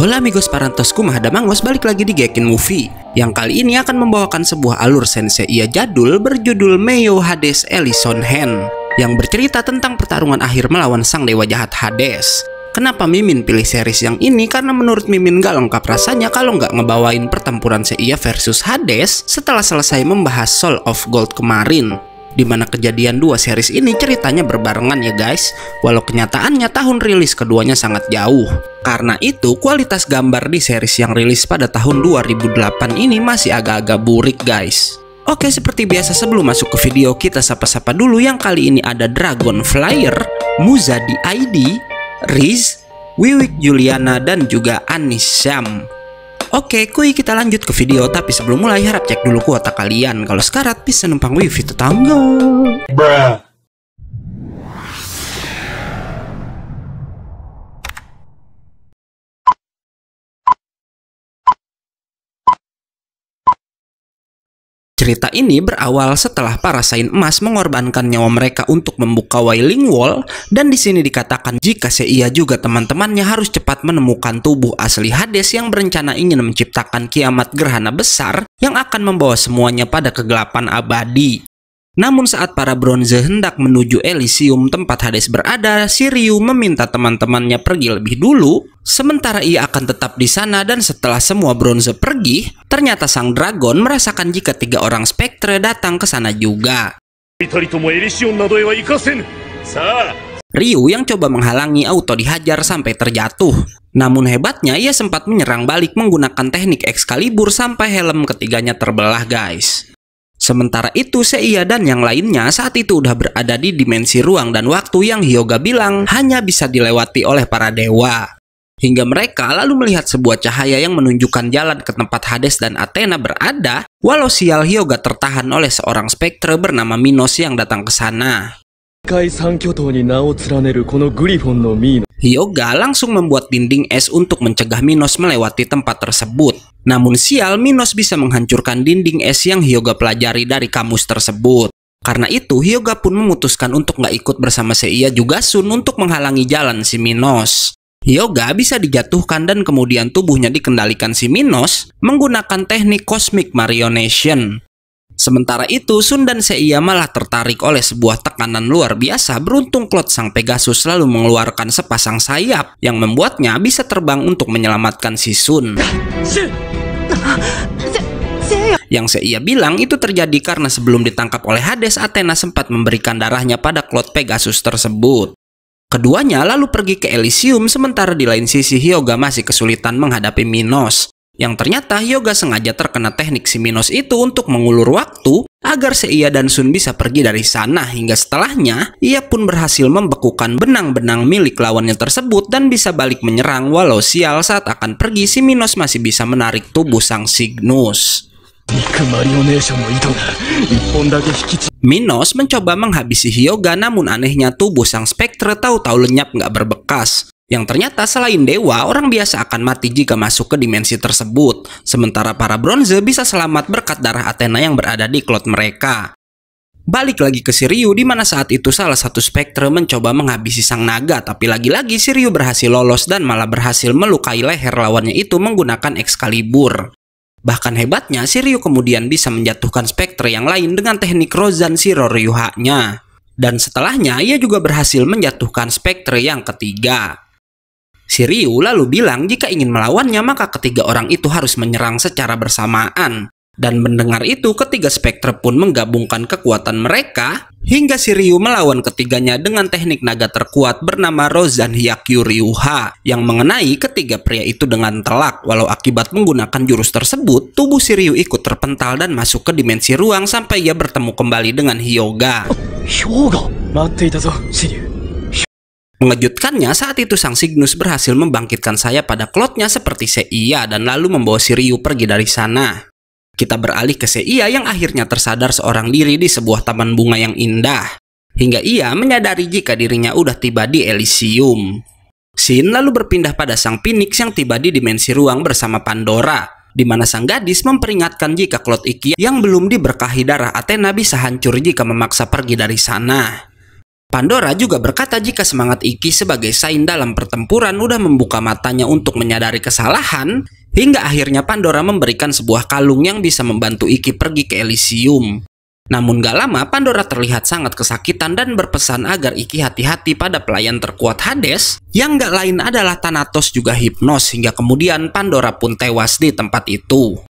Hola amigos parantos kumah damangos balik lagi di Gekin Movie Yang kali ini akan membawakan sebuah alur sensei ia jadul berjudul Meio Hades Ellison Hen, Yang bercerita tentang pertarungan akhir melawan sang dewa jahat Hades Kenapa Mimin pilih series yang ini? Karena menurut Mimin gak lengkap rasanya kalau nggak ngebawain pertempuran Seiya versus Hades setelah selesai membahas Soul of Gold kemarin di mana kejadian dua series ini ceritanya berbarengan ya guys Walau kenyataannya tahun rilis keduanya sangat jauh Karena itu kualitas gambar di series yang rilis pada tahun 2008 ini masih agak-agak burik guys Oke seperti biasa sebelum masuk ke video kita sapa-sapa dulu yang kali ini ada Dragon Flyer, Muzadi ID, Riz, Wiwik Juliana dan juga Anis Syam Oke kuy kita lanjut ke video tapi sebelum mulai harap cek dulu kuota kalian kalau sekarat bisa numpang wifi tetangga Bruh Cerita ini berawal setelah para sain emas mengorbankan nyawa mereka untuk membuka Wailing Wall dan di sini dikatakan jika Seiya juga teman-temannya harus cepat menemukan tubuh asli Hades yang berencana ingin menciptakan kiamat gerhana besar yang akan membawa semuanya pada kegelapan abadi. Namun saat para bronze hendak menuju Elysium tempat Hades berada, Siriu meminta teman-temannya pergi lebih dulu, sementara ia akan tetap di sana dan setelah semua bronze pergi, ternyata sang dragon merasakan jika tiga orang spektre datang ke sana juga. Ryu yang coba menghalangi auto dihajar sampai terjatuh. Namun hebatnya ia sempat menyerang balik menggunakan teknik Excalibur sampai helm ketiganya terbelah guys. Sementara itu, Seiya dan yang lainnya saat itu udah berada di dimensi ruang dan waktu yang Hyoga bilang hanya bisa dilewati oleh para dewa. Hingga mereka lalu melihat sebuah cahaya yang menunjukkan jalan ke tempat Hades dan Athena berada, walau sial Hyoga tertahan oleh seorang spektre bernama Minos yang datang ke sana. Hyoga langsung membuat dinding es untuk mencegah Minos melewati tempat tersebut. Namun sial, Minos bisa menghancurkan dinding es yang Hyoga pelajari dari kamus tersebut. Karena itu, Hyoga pun memutuskan untuk nggak ikut bersama Seiya juga Sun untuk menghalangi jalan si Minos. Hyoga bisa dijatuhkan dan kemudian tubuhnya dikendalikan si Minos menggunakan teknik Cosmic Marionation. Sementara itu, Sun dan Seiya malah tertarik oleh sebuah tekanan luar biasa. Beruntung klot sang Pegasus selalu mengeluarkan sepasang sayap yang membuatnya bisa terbang untuk menyelamatkan si Sun. Yang Seiya bilang itu terjadi karena sebelum ditangkap oleh Hades, Athena sempat memberikan darahnya pada klot Pegasus tersebut. Keduanya lalu pergi ke Elysium sementara di lain sisi Hyoga masih kesulitan menghadapi Minos yang ternyata Yoga sengaja terkena teknik si Minos itu untuk mengulur waktu agar Seiya dan Sun bisa pergi dari sana hingga setelahnya ia pun berhasil membekukan benang-benang milik lawannya tersebut dan bisa balik menyerang walau sial saat akan pergi si Minos masih bisa menarik tubuh sang Signus. Minos mencoba menghabisi Hyoga namun anehnya tubuh sang Spectre tahu-tahu lenyap nggak berbekas yang ternyata selain dewa, orang biasa akan mati jika masuk ke dimensi tersebut, sementara para bronze bisa selamat berkat darah Athena yang berada di klot mereka. Balik lagi ke Siriu di mana saat itu salah satu spektre mencoba menghabisi sang naga tapi lagi-lagi Siriu berhasil lolos dan malah berhasil melukai leher lawannya itu menggunakan Excalibur. Bahkan hebatnya Siriu kemudian bisa menjatuhkan spektre yang lain dengan teknik Rozan siroryuha nya Dan setelahnya ia juga berhasil menjatuhkan spektre yang ketiga. Si lalu bilang jika ingin melawannya maka ketiga orang itu harus menyerang secara bersamaan. Dan mendengar itu ketiga spektre pun menggabungkan kekuatan mereka hingga si melawan ketiganya dengan teknik naga terkuat bernama Rozan Hyakyu yang mengenai ketiga pria itu dengan telak walau akibat menggunakan jurus tersebut tubuh si ikut terpental dan masuk ke dimensi ruang sampai ia bertemu kembali dengan Hyoga. Oh, Hyoga, 待っていたぞ、シリュウ。Mengejutkannya saat itu sang Signus berhasil membangkitkan saya pada klotnya seperti Seiya dan lalu membawa Siriu pergi dari sana. Kita beralih ke Seiya yang akhirnya tersadar seorang diri di sebuah taman bunga yang indah. Hingga ia menyadari jika dirinya udah tiba di Elysium. Sin lalu berpindah pada sang Phoenix yang tiba di dimensi ruang bersama Pandora, di mana sang gadis memperingatkan jika Klot Iki yang belum diberkahi darah Athena bisa hancur jika memaksa pergi dari sana. Pandora juga berkata jika semangat Iki sebagai sain dalam pertempuran udah membuka matanya untuk menyadari kesalahan, hingga akhirnya Pandora memberikan sebuah kalung yang bisa membantu Iki pergi ke Elysium. Namun gak lama, Pandora terlihat sangat kesakitan dan berpesan agar Iki hati-hati pada pelayan terkuat Hades, yang gak lain adalah Thanatos juga hipnos hingga kemudian Pandora pun tewas di tempat itu.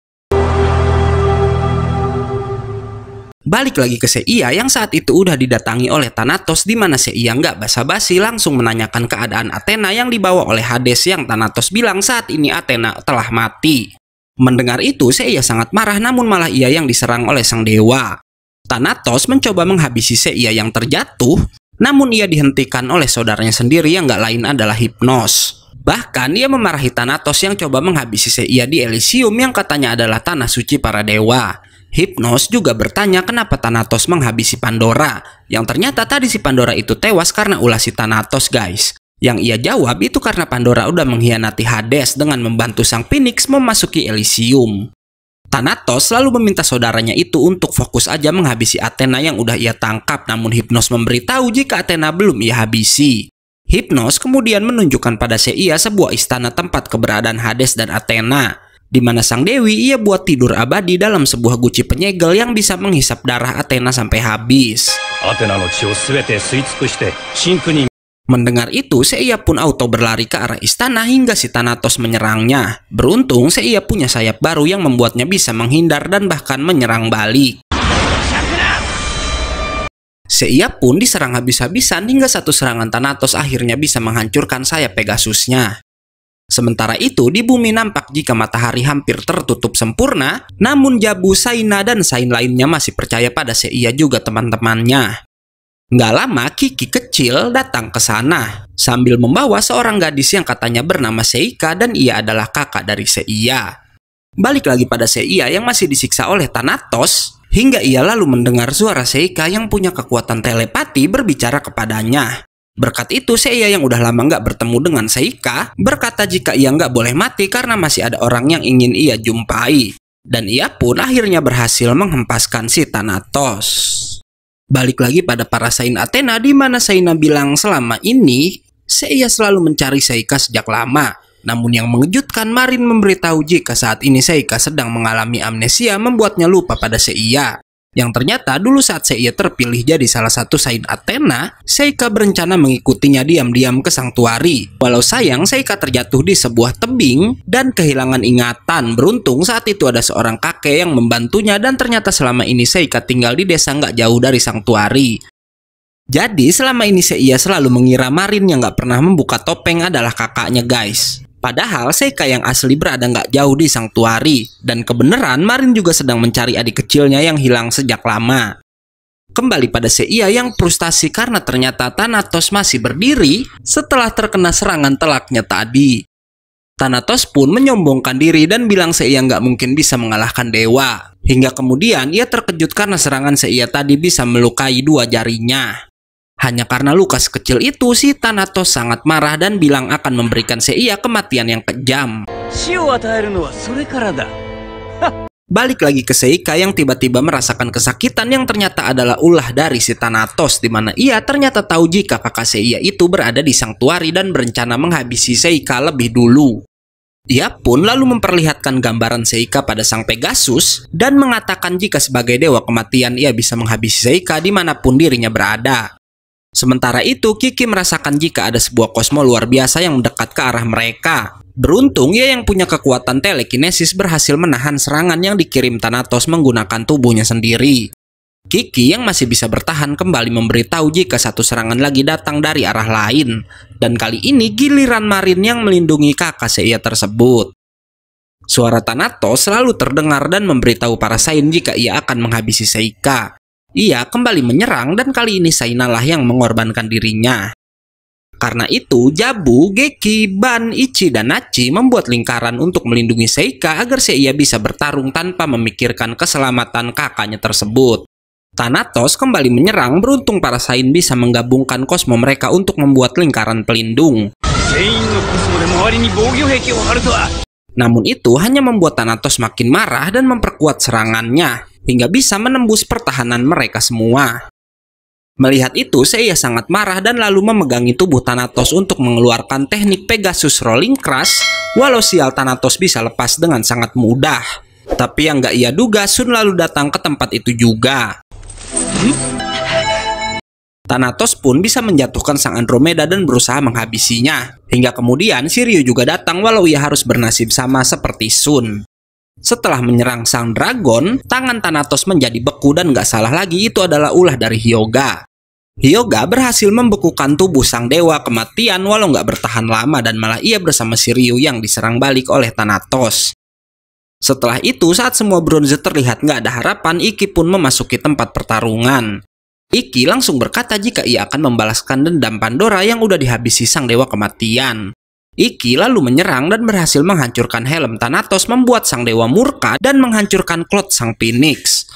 Balik lagi ke Seiya yang saat itu udah didatangi oleh Thanatos di mana Seiya nggak basa-basi langsung menanyakan keadaan Athena yang dibawa oleh Hades yang Thanatos bilang saat ini Athena telah mati. Mendengar itu Seiya sangat marah namun malah ia yang diserang oleh sang dewa. Thanatos mencoba menghabisi Seiya yang terjatuh namun ia dihentikan oleh saudaranya sendiri yang nggak lain adalah Hipnos. Bahkan ia memarahi Thanatos yang coba menghabisi Seiya di Elysium yang katanya adalah tanah suci para dewa. Hipnos juga bertanya kenapa Thanatos menghabisi Pandora, yang ternyata tadi si Pandora itu tewas karena ulah si Thanatos guys. Yang ia jawab itu karena Pandora udah mengkhianati Hades dengan membantu sang Phoenix memasuki Elysium. Thanatos selalu meminta saudaranya itu untuk fokus aja menghabisi Athena yang udah ia tangkap namun Hipnos memberitahu jika Athena belum ia habisi. Hipnos kemudian menunjukkan pada Seiya sebuah istana tempat keberadaan Hades dan Athena di mana sang dewi ia buat tidur abadi dalam sebuah guci penyegel yang bisa menghisap darah Athena sampai habis. Mendengar itu, Seiya pun auto berlari ke arah istana hingga si Thanatos menyerangnya. Beruntung, Seiya punya sayap baru yang membuatnya bisa menghindar dan bahkan menyerang balik. Seiya pun diserang habis-habisan hingga satu serangan Thanatos akhirnya bisa menghancurkan sayap Pegasusnya. Sementara itu, di bumi nampak jika matahari hampir tertutup sempurna, namun Jabu Saina dan Sain lainnya masih percaya pada Seiya juga teman-temannya. Nggak lama, Kiki kecil datang ke sana, sambil membawa seorang gadis yang katanya bernama Seika dan ia adalah kakak dari Seiya. Balik lagi pada Seiya yang masih disiksa oleh Thanatos, hingga ia lalu mendengar suara Seika yang punya kekuatan telepati berbicara kepadanya. Berkat itu, Seiya yang udah lama nggak bertemu dengan Seika berkata jika ia nggak boleh mati karena masih ada orang yang ingin ia jumpai. Dan ia pun akhirnya berhasil menghempaskan si Thanatos. Balik lagi pada para Sain Athena di mana Saina bilang selama ini Seiya selalu mencari Seika sejak lama. Namun yang mengejutkan Marin memberitahu jika saat ini Seika sedang mengalami amnesia membuatnya lupa pada Seiya yang ternyata dulu saat Seiya terpilih jadi salah satu Saint Athena, Seika berencana mengikutinya diam-diam ke Sangtuari. Walau sayang, Seika terjatuh di sebuah tebing dan kehilangan ingatan. Beruntung saat itu ada seorang kakek yang membantunya dan ternyata selama ini Seika tinggal di desa nggak jauh dari Sangtuari. Jadi selama ini Seiya selalu mengira Marin yang nggak pernah membuka topeng adalah kakaknya guys. Padahal Seika yang asli berada nggak jauh di sanktuari, dan kebenaran Marin juga sedang mencari adik kecilnya yang hilang sejak lama. Kembali pada Seiya yang frustasi karena ternyata Thanatos masih berdiri setelah terkena serangan telaknya tadi. Thanatos pun menyombongkan diri dan bilang Seiya nggak mungkin bisa mengalahkan dewa. Hingga kemudian ia terkejut karena serangan Seiya tadi bisa melukai dua jarinya. Hanya karena luka sekecil itu, si Thanatos sangat marah dan bilang akan memberikan Seiya kematian yang kejam. Balik lagi ke Seika yang tiba-tiba merasakan kesakitan yang ternyata adalah ulah dari si Thanatos di mana ia ternyata tahu jika kakak Seiya itu berada di Sangtuari dan berencana menghabisi Seika lebih dulu. Ia pun lalu memperlihatkan gambaran Seika pada sang Pegasus dan mengatakan jika sebagai dewa kematian ia bisa menghabisi Seika dimanapun dirinya berada. Sementara itu, Kiki merasakan jika ada sebuah kosmo luar biasa yang mendekat ke arah mereka. Beruntung, ia yang punya kekuatan telekinesis berhasil menahan serangan yang dikirim Thanatos menggunakan tubuhnya sendiri. Kiki yang masih bisa bertahan kembali memberitahu jika satu serangan lagi datang dari arah lain, dan kali ini giliran Marin yang melindungi kakak seia tersebut. Suara Thanatos selalu terdengar dan memberitahu para Sain jika ia akan menghabisi Seika. Ia kembali menyerang dan kali ini Sainalah yang mengorbankan dirinya. Karena itu, Jabu, Geki, Ban, Ichi, dan Nachi membuat lingkaran untuk melindungi Seika agar Seiya bisa bertarung tanpa memikirkan keselamatan kakaknya tersebut. Thanatos kembali menyerang beruntung para Sain bisa menggabungkan kosmo mereka untuk membuat lingkaran pelindung. Namun itu hanya membuat Thanatos makin marah dan memperkuat serangannya, hingga bisa menembus pertahanan mereka semua. Melihat itu, Seiya sangat marah dan lalu memegangi tubuh Thanatos untuk mengeluarkan teknik Pegasus Rolling Crush, walau sial Thanatos bisa lepas dengan sangat mudah. Tapi yang gak ia duga, Sun lalu datang ke tempat itu juga. Hmm? Thanatos pun bisa menjatuhkan sang Andromeda dan berusaha menghabisinya. Hingga kemudian Sirio juga datang walau ia harus bernasib sama seperti Sun. Setelah menyerang sang dragon, tangan Thanatos menjadi beku dan gak salah lagi itu adalah ulah dari Hyoga. Hyoga berhasil membekukan tubuh sang dewa kematian walau gak bertahan lama dan malah ia bersama Sirio yang diserang balik oleh Thanatos. Setelah itu saat semua bronze terlihat nggak ada harapan, Iki pun memasuki tempat pertarungan. Iki langsung berkata jika ia akan membalaskan dendam Pandora yang udah dihabisi sang dewa kematian. Iki lalu menyerang dan berhasil menghancurkan helm Thanatos membuat sang dewa murka dan menghancurkan klot sang Phoenix.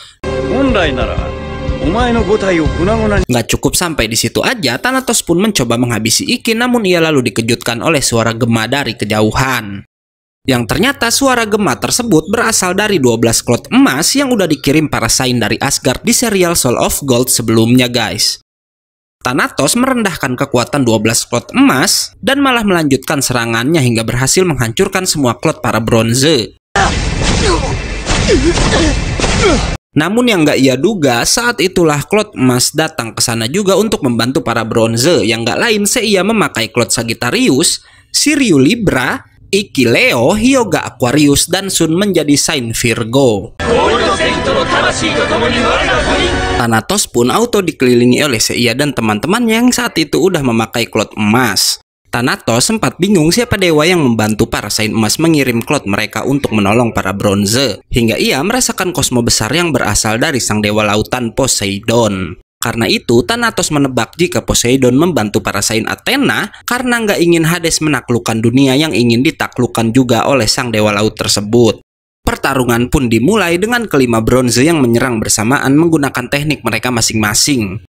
Nggak cukup sampai di situ aja, Thanatos pun mencoba menghabisi Iki namun ia lalu dikejutkan oleh suara gema dari kejauhan yang ternyata suara gema tersebut berasal dari 12 klot emas yang udah dikirim para sain dari Asgard di serial Soul of Gold sebelumnya guys. Thanatos merendahkan kekuatan 12 klot emas dan malah melanjutkan serangannya hingga berhasil menghancurkan semua klot para bronze. Namun yang gak ia duga saat itulah klot emas datang ke sana juga untuk membantu para bronze yang gak lain seia memakai klot Sagittarius, Sirius Libra, Iki Leo, Hyoga Aquarius, dan Sun menjadi sign Virgo. Thanatos pun auto dikelilingi oleh Seiya dan teman-teman yang saat itu udah memakai klot emas. Thanatos sempat bingung siapa dewa yang membantu para sign emas mengirim klot mereka untuk menolong para bronze, hingga ia merasakan kosmo besar yang berasal dari sang dewa lautan Poseidon. Karena itu, Thanatos menebak jika Poseidon membantu para sain Athena karena nggak ingin Hades menaklukkan dunia yang ingin ditaklukkan juga oleh sang dewa laut tersebut. Pertarungan pun dimulai dengan kelima bronze yang menyerang bersamaan menggunakan teknik mereka masing-masing.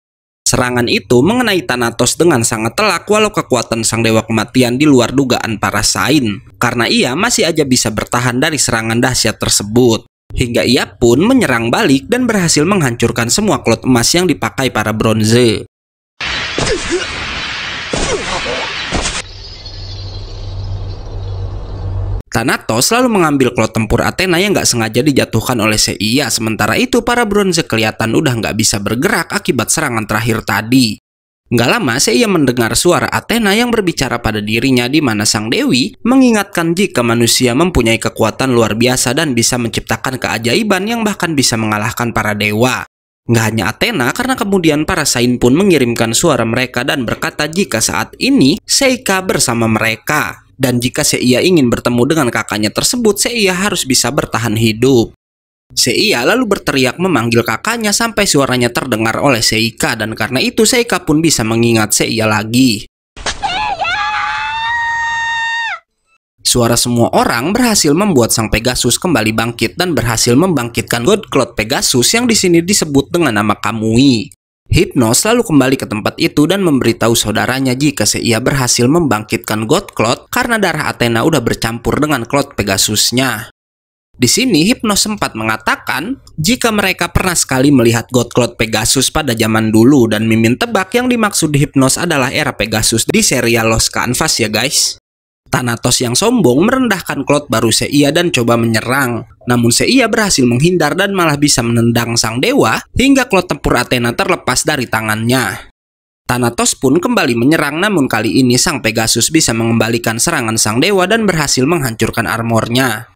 Serangan itu mengenai Thanatos dengan sangat telak walau kekuatan sang dewa kematian di luar dugaan para sain, karena ia masih aja bisa bertahan dari serangan dahsyat tersebut. Hingga ia pun menyerang balik dan berhasil menghancurkan semua klot emas yang dipakai para bronze. Tanato selalu mengambil klot tempur Athena yang gak sengaja dijatuhkan oleh Seiya. Sementara itu para bronze kelihatan udah gak bisa bergerak akibat serangan terakhir tadi. Gak lama, Seiya mendengar suara Athena yang berbicara pada dirinya di mana sang dewi mengingatkan jika manusia mempunyai kekuatan luar biasa dan bisa menciptakan keajaiban yang bahkan bisa mengalahkan para dewa. Gak hanya Athena, karena kemudian para Sain pun mengirimkan suara mereka dan berkata jika saat ini Seika bersama mereka. Dan jika Seiya ingin bertemu dengan kakaknya tersebut, Seiya harus bisa bertahan hidup. Seiya lalu berteriak memanggil kakaknya sampai suaranya terdengar oleh Seika dan karena itu Seika pun bisa mengingat Seiya lagi. Suara semua orang berhasil membuat sang Pegasus kembali bangkit dan berhasil membangkitkan God Cloud Pegasus yang di sini disebut dengan nama Kamui. Hypnos lalu kembali ke tempat itu dan memberitahu saudaranya jika Seiya berhasil membangkitkan God Cloud karena darah Athena udah bercampur dengan Cloud Pegasusnya. Di sini hipnos sempat mengatakan jika mereka pernah sekali melihat God Cloud Pegasus pada zaman dulu dan mimin tebak yang dimaksud hipnos adalah era Pegasus di serial Lost Canvas ya guys. Thanatos yang sombong merendahkan Cloud baru Seiya dan coba menyerang. Namun Seiya berhasil menghindar dan malah bisa menendang sang dewa hingga Cloud tempur Athena terlepas dari tangannya. Thanatos pun kembali menyerang namun kali ini sang Pegasus bisa mengembalikan serangan sang dewa dan berhasil menghancurkan armornya.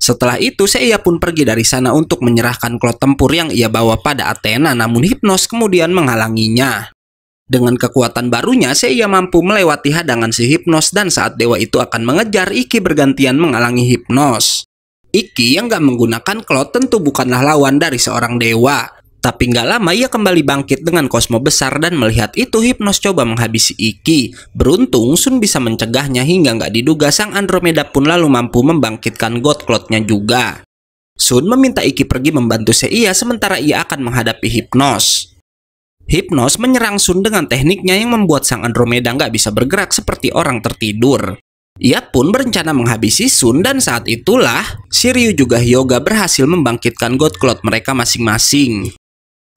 Setelah itu, Seiya pun pergi dari sana untuk menyerahkan klot tempur yang ia bawa pada Athena, namun Hipnos kemudian menghalanginya. Dengan kekuatan barunya, Seiya mampu melewati hadangan si Hipnos dan saat dewa itu akan mengejar, Iki bergantian menghalangi Hipnos. Iki yang gak menggunakan klot tentu bukanlah lawan dari seorang dewa. Tapi nggak lama ia kembali bangkit dengan kosmo besar dan melihat itu hipnos coba menghabisi Iki. Beruntung Sun bisa mencegahnya hingga nggak diduga sang Andromeda pun lalu mampu membangkitkan God Cloud-nya juga. Sun meminta Iki pergi membantu Seiya sementara ia akan menghadapi hipnos. Hipnos menyerang Sun dengan tekniknya yang membuat sang Andromeda nggak bisa bergerak seperti orang tertidur. Ia pun berencana menghabisi Sun dan saat itulah Shiryu juga Hyoga berhasil membangkitkan God Cloud mereka masing-masing.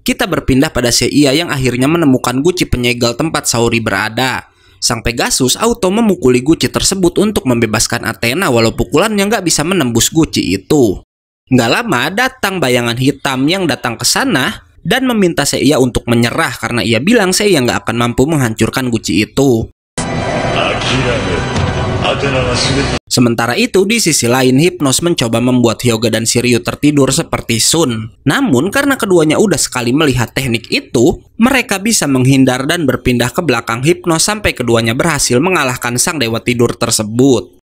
Kita berpindah pada Seiya yang akhirnya menemukan Gucci penyegel tempat Saori berada. Sang Pegasus auto memukuli Gucci tersebut untuk membebaskan Athena walau pukulannya nggak bisa menembus Gucci itu. Nggak lama datang bayangan hitam yang datang ke sana dan meminta Seiya untuk menyerah karena ia bilang Seiya nggak akan mampu menghancurkan Gucci itu. Akhirnya. Sementara itu, di sisi lain, Hipnos mencoba membuat Hyoga dan Shiryu tertidur seperti Sun. Namun, karena keduanya udah sekali melihat teknik itu, mereka bisa menghindar dan berpindah ke belakang Hipnos sampai keduanya berhasil mengalahkan sang dewa tidur tersebut.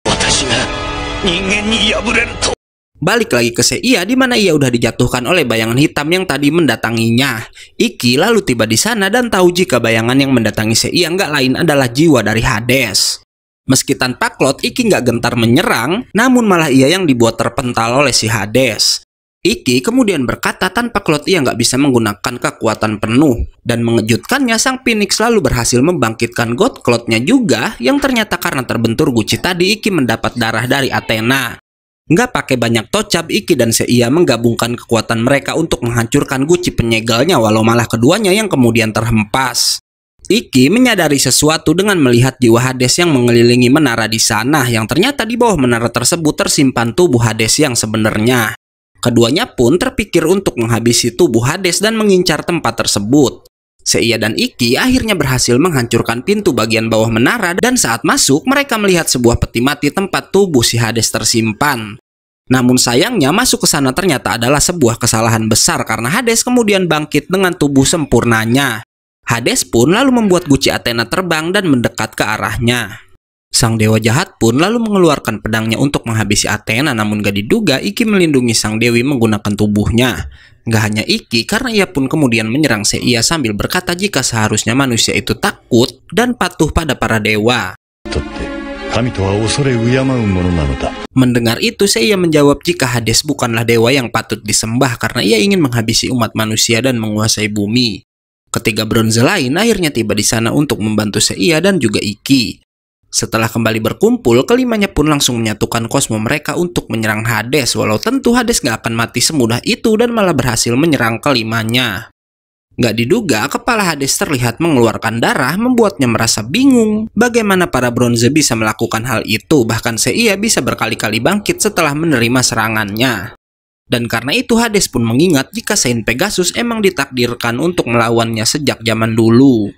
Balik lagi ke Seiya di mana ia udah dijatuhkan oleh bayangan hitam yang tadi mendatanginya. Iki lalu tiba di sana dan tahu jika bayangan yang mendatangi Seiya nggak lain adalah jiwa dari Hades. Meski tanpa klot, Iki nggak gentar menyerang, namun malah ia yang dibuat terpental oleh si Hades. Iki kemudian berkata tanpa klot ia nggak bisa menggunakan kekuatan penuh. Dan mengejutkannya, sang Phoenix lalu berhasil membangkitkan God klotnya juga, yang ternyata karena terbentur guci tadi, Iki mendapat darah dari Athena. Nggak pakai banyak tocap, Iki dan Seiya menggabungkan kekuatan mereka untuk menghancurkan guci penyegalnya walau malah keduanya yang kemudian terhempas. Iki menyadari sesuatu dengan melihat jiwa Hades yang mengelilingi menara di sana yang ternyata di bawah menara tersebut tersimpan tubuh Hades yang sebenarnya. Keduanya pun terpikir untuk menghabisi tubuh Hades dan mengincar tempat tersebut. Seiya dan Iki akhirnya berhasil menghancurkan pintu bagian bawah menara dan saat masuk mereka melihat sebuah peti mati tempat tubuh si Hades tersimpan. Namun sayangnya masuk ke sana ternyata adalah sebuah kesalahan besar karena Hades kemudian bangkit dengan tubuh sempurnanya. Hades pun lalu membuat Gucci Athena terbang dan mendekat ke arahnya. Sang dewa jahat pun lalu mengeluarkan pedangnya untuk menghabisi Athena namun gak diduga Iki melindungi sang dewi menggunakan tubuhnya. Gak hanya Iki karena ia pun kemudian menyerang Seiya sambil berkata jika seharusnya manusia itu takut dan patuh pada para dewa. Mendengar itu, Seiya menjawab jika Hades bukanlah dewa yang patut disembah karena ia ingin menghabisi umat manusia dan menguasai bumi. Ketiga bronze lain akhirnya tiba di sana untuk membantu Seiya dan juga Iki. Setelah kembali berkumpul, kelimanya pun langsung menyatukan kosmo mereka untuk menyerang Hades, walau tentu Hades gak akan mati semudah itu dan malah berhasil menyerang kelimanya. Gak diduga, kepala Hades terlihat mengeluarkan darah membuatnya merasa bingung bagaimana para bronze bisa melakukan hal itu, bahkan Seiya bisa berkali-kali bangkit setelah menerima serangannya. Dan karena itu Hades pun mengingat jika Saint Pegasus emang ditakdirkan untuk melawannya sejak zaman dulu.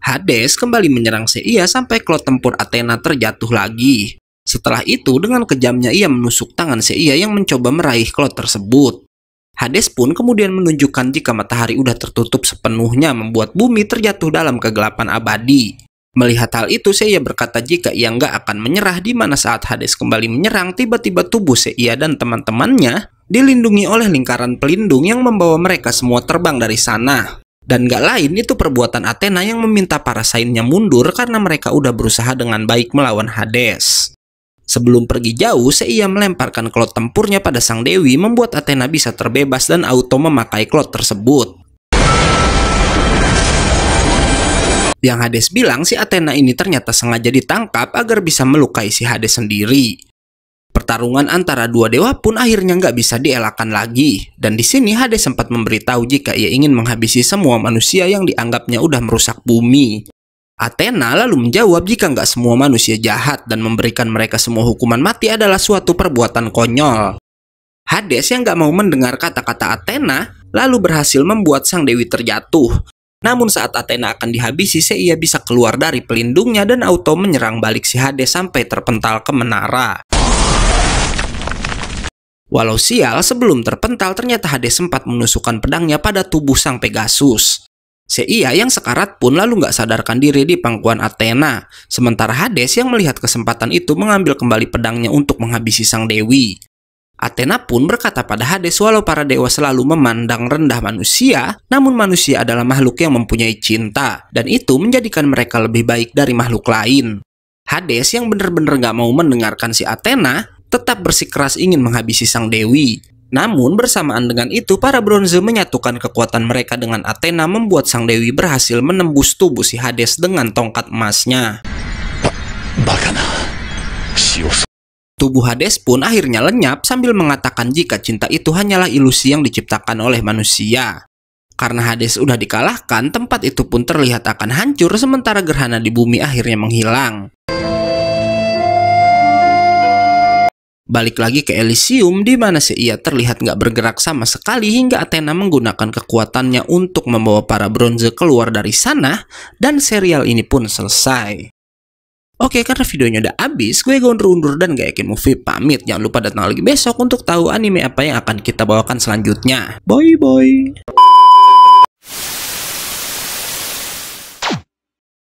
Hades kembali menyerang Seiya sampai klot tempur Athena terjatuh lagi. Setelah itu dengan kejamnya ia menusuk tangan Seiya yang mencoba meraih klot tersebut. Hades pun kemudian menunjukkan jika matahari udah tertutup sepenuhnya membuat bumi terjatuh dalam kegelapan abadi. Melihat hal itu, Seiya berkata jika ia nggak akan menyerah di mana saat Hades kembali menyerang, tiba-tiba tubuh Seiya dan teman-temannya dilindungi oleh lingkaran pelindung yang membawa mereka semua terbang dari sana. Dan gak lain itu perbuatan Athena yang meminta para sainnya mundur karena mereka udah berusaha dengan baik melawan Hades. Sebelum pergi jauh, Seiya melemparkan klot tempurnya pada sang dewi membuat Athena bisa terbebas dan auto memakai klot tersebut. Yang Hades bilang si Athena ini ternyata sengaja ditangkap agar bisa melukai si Hades sendiri. Pertarungan antara dua dewa pun akhirnya nggak bisa dielakkan lagi, dan di sini Hades sempat memberitahu jika ia ingin menghabisi semua manusia yang dianggapnya udah merusak bumi. Athena lalu menjawab jika nggak semua manusia jahat dan memberikan mereka semua hukuman mati adalah suatu perbuatan konyol. Hades yang nggak mau mendengar kata-kata Athena lalu berhasil membuat sang dewi terjatuh. Namun saat Athena akan dihabisi, Seiya bisa keluar dari pelindungnya dan auto menyerang balik si Hades sampai terpental ke menara. Walau sial, sebelum terpental ternyata Hades sempat menusukkan pedangnya pada tubuh sang Pegasus. Seia yang sekarat pun lalu nggak sadarkan diri di pangkuan Athena, sementara Hades yang melihat kesempatan itu mengambil kembali pedangnya untuk menghabisi sang dewi. Athena pun berkata pada Hades walau para dewa selalu memandang rendah manusia, namun manusia adalah makhluk yang mempunyai cinta, dan itu menjadikan mereka lebih baik dari makhluk lain. Hades yang benar-benar gak mau mendengarkan si Athena, tetap bersikeras ingin menghabisi sang dewi. Namun bersamaan dengan itu para bronze menyatukan kekuatan mereka dengan Athena membuat sang dewi berhasil menembus tubuh si Hades dengan tongkat emasnya. Tubuh Hades pun akhirnya lenyap sambil mengatakan jika cinta itu hanyalah ilusi yang diciptakan oleh manusia. Karena Hades sudah dikalahkan, tempat itu pun terlihat akan hancur sementara gerhana di bumi akhirnya menghilang. Balik lagi ke Elysium di mana si ia terlihat nggak bergerak sama sekali hingga Athena menggunakan kekuatannya untuk membawa para bronze keluar dari sana dan serial ini pun selesai. Oke, karena videonya udah habis, gue gondor undur dan gak yakin movie pamit. Jangan lupa datang lagi besok untuk tahu anime apa yang akan kita bawakan selanjutnya. Bye-bye.